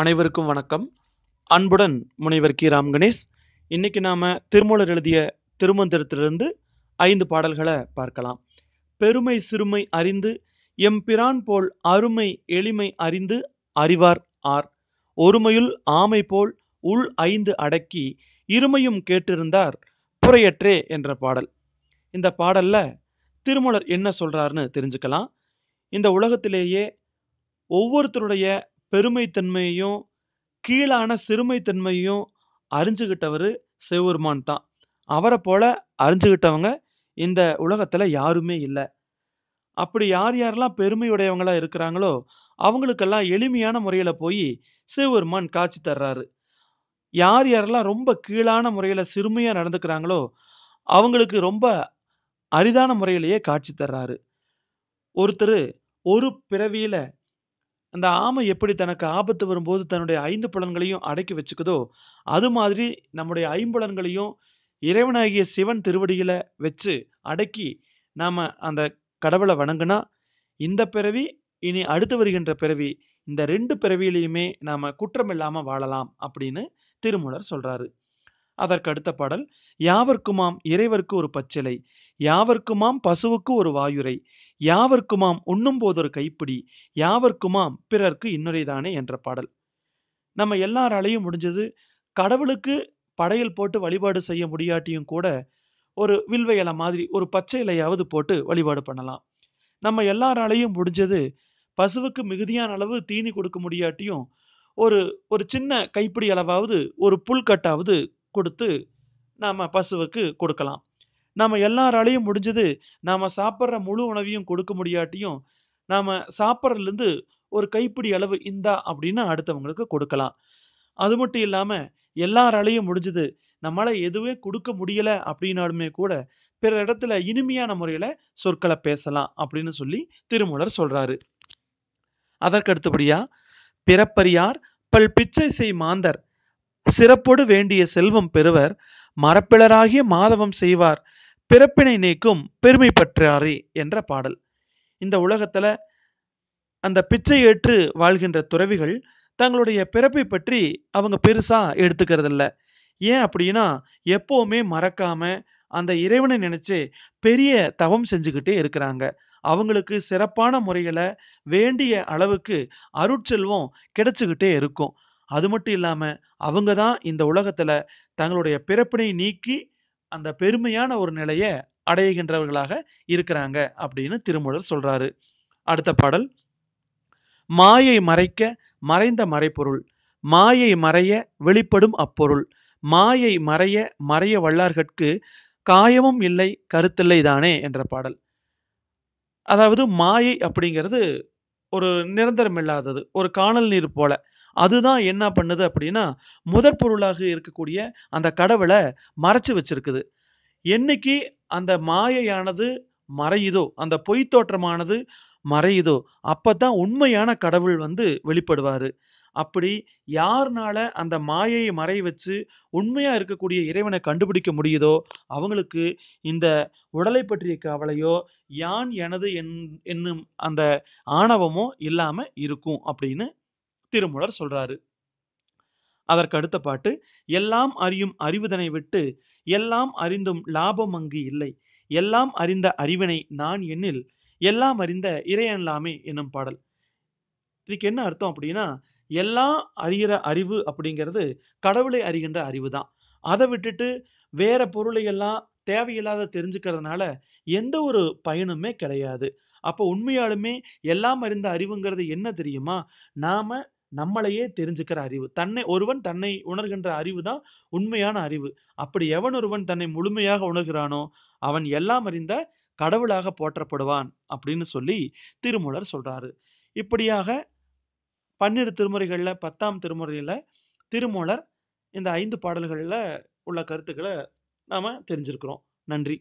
அனைவருக்கும் வணக்கம் அன்புடன் முனைவர் கி ராம் கணேஷ் இன்னைக்கு நாம் திருமூலர் எழுதிய திருமந்திரத்திலிருந்து ஐந்து பாடல்களை பார்க்கலாம் பெருமை சிறுமை அறிந்து எம்பிரான் போல் அருமை எளிமை அறிந்து அறிவார் ஆர் ஒருமையுள் ஆமை போல் உள் ஐந்து அடக்கி இருமையும் கேட்டிருந்தார் புறையற்றே என்ற பாடல் இந்த பாடலில் திருமூலர் என்ன சொல்கிறாருன்னு தெரிஞ்சுக்கலாம் இந்த உலகத்திலேயே ஒவ்வொருத்தருடைய பெருமைத்தன்மையையும் கீழான சிறுமைத்தன்மையையும் அறிஞ்சுக்கிட்டவர் சிவபெருமான் தான் அவரை போல அறிஞ்சுக்கிட்டவங்க இந்த உலகத்தில் யாருமே இல்லை அப்படி யார் யாரெல்லாம் பெருமையுடையவங்களாக இருக்கிறாங்களோ அவங்களுக்கெல்லாம் எளிமையான முறையில் போய் சிவபெருமான் காட்சி தர்றாரு யார் யாரெல்லாம் ரொம்ப கீழான முறையில் சிறுமையாக நடந்துக்கிறாங்களோ அவங்களுக்கு ரொம்ப அரிதான முறையிலேயே காட்சி தர்றாரு ஒருத்தர் ஒரு பிறவியில் அந்த ஆமை எப்படி தனக்கு ஆபத்து வரும்போது தன்னுடைய ஐந்து புலன்களையும் அடக்கி வச்சுக்குதோ அது மாதிரி நம்முடைய ஐம்புலன்களையும் இறைவனாகிய சிவன் திருவடியில வச்சு அடக்கி நாம் அந்த கடவுளை வணங்கினா இந்த பிறவி இனி அடுத்து வருகின்ற பிறவி இந்த ரெண்டு பிறவியிலையுமே நாம் குற்றம் இல்லாமல் வாழலாம் அப்படின்னு திருமூலர் சொல்கிறாரு அதற்கு அடுத்த பாடல் யாவர்க்குமாம் இறைவருக்கு ஒரு பச்சிலை யாவர்க்குமாம் பசுவுக்கு ஒரு வாயுரை யாவர்க்குமாம் உண்ணும் போதொரு கைப்பிடி யாவர்க்குமாம் பிறர்க்கு இன்னுரைதானே என்ற பாடல் நம்ம எல்லாராலையும் முடிஞ்சது கடவுளுக்கு படையல் போட்டு வழிபாடு செய்ய முடியாட்டியும் கூட ஒரு வில்வ இலை மாதிரி ஒரு பச்சை இலையாவது போட்டு வழிபாடு பண்ணலாம் நம்ம எல்லாராலையும் முடிஞ்சது பசுவுக்கு மிகுதியான அளவு தீனி கொடுக்க முடியாட்டியும் ஒரு ஒரு சின்ன கைப்பிடி அளவாவது ஒரு புல்கட்டாவது கொடுத்து நாம் பசுவுக்கு கொடுக்கலாம் நாம எல்லாராலையும் முடிஞ்சது நாம சாப்பிட்ற முழு உணவையும் கொடுக்க முடியாட்டியும் நாம சாப்பிட்றதுலேருந்து ஒரு கைப்பிடி அளவு இந்தா அப்படின்னு அடுத்தவங்களுக்கு கொடுக்கலாம் அது மட்டும் இல்லாம எல்லாராலையும் முடிஞ்சது நம்மளால எதுவே கொடுக்க முடியல அப்படின்னாலுமே கூட பிற இடத்துல இனிமையான முறையில சொற்களை பேசலாம் அப்படின்னு சொல்லி திருமூலர் சொல்றாரு அதற்கு அடுத்தபடியா பிறப்பரியார் பல் பிச்சை செய் மாந்தர் சிறப்போடு வேண்டிய செல்வம் பெறுவர் மரப்பிளராகிய மாதவம் செய்வார் பிறப்பினை நீக்கும் பெருமை பற்றாரே என்ற பாடல் இந்த உலகத்தில் அந்த பிச்சை ஏற்று வாழ்கின்ற துறவிகள் தங்களுடைய பிறப்பை பற்றி அவங்க பெருசாக எடுத்துக்கிறதில்ல ஏன் அப்படின்னா எப்போவுமே மறக்காமல் அந்த இறைவனை நினச்சி பெரிய தவம் செஞ்சுக்கிட்டே இருக்கிறாங்க அவங்களுக்கு சிறப்பான முறையில் வேண்டிய அளவுக்கு அருட்செல்வம் கிடைச்சிக்கிட்டே இருக்கும் அது மட்டும் இல்லாமல் அவங்க தான் இந்த உலகத்தில் தங்களுடைய பிறப்பினை நீக்கி அந்த பெருமையான ஒரு நிலையை அடையுகின்றவர்களாக இருக்கிறாங்க அப்படின்னு திருமூலர் சொல்றாரு அடுத்த பாடல் மாயை மறைக்க மறைந்த மறைப்பொருள் மாயை மறைய வெளிப்படும் அப்பொருள் மாயை மறைய மறைய வல்லார்கட்கு காயமும் இல்லை கருத்தில்லை தானே என்ற பாடல் அதாவது மாயை அப்படிங்கிறது ஒரு நிரந்தரம் இல்லாதது ஒரு காணல் நீர் போல அதுதான் என்ன பண்ணுது அப்படின்னா முதற் பொருளாக இருக்கக்கூடிய அந்த கடவுளை மறைச்சு வச்சிருக்குது என்னைக்கு அந்த மாயையானது மறையுதோ அந்த பொய் தோற்றமானது மறையுதோ அப்பதான் உண்மையான கடவுள் வந்து வெளிப்படுவார் அப்படி யாருனால அந்த மாயையை மறைய வச்சு உண்மையா இருக்கக்கூடிய இறைவனை கண்டுபிடிக்க முடியுதோ அவங்களுக்கு இந்த உடலை பற்றிய கவலையோ யான் எனது என் என்னும் அந்த ஆணவமோ இல்லாம இருக்கும் அப்படின்னு திருமூலர் சொல்றாரு அதற்கு அடுத்த பாட்டு எல்லாம் அறியும் அறிவுதனை விட்டு எல்லாம் அறிந்தும் லாபம் அங்கு இல்லை எல்லாம் அறிந்த அறிவினை நான் எண்ணில் எல்லாம் அறிந்த இறையன்லாமே என்னும் பாடல் இதுக்கு என்ன அர்த்தம் அப்படின்னா எல்லாம் அறிகிற அறிவு அப்படிங்கிறது கடவுளை அறிகின்ற அறிவு தான் அதை விட்டுட்டு வேற பொருளை எல்லாம் தேவையில்லாத தெரிஞ்சுக்கிறதுனால எந்த ஒரு பயனுமே கிடையாது அப்போ உண்மையாலுமே எல்லாம் அறிந்த அறிவுங்கிறது என்ன தெரியுமா நாம நம்மளையே தெரிஞ்சுக்கிற அறிவு தன்னை ஒருவன் தன்னை உணர்கின்ற அறிவு தான் உண்மையான அறிவு அப்படி எவன் ஒருவன் தன்னை முழுமையாக உணர்கிறானோ அவன் எல்லாம் அறிந்த கடவுளாக போற்றப்படுவான் அப்படின்னு சொல்லி திருமூலர் சொல்றாரு இப்படியாக பன்னிரு திருமுறைகளில் பத்தாம் திருமுறையில் திருமூலர் இந்த ஐந்து பாடல்களில் உள்ள கருத்துக்களை நாம் தெரிஞ்சிருக்கிறோம் நன்றி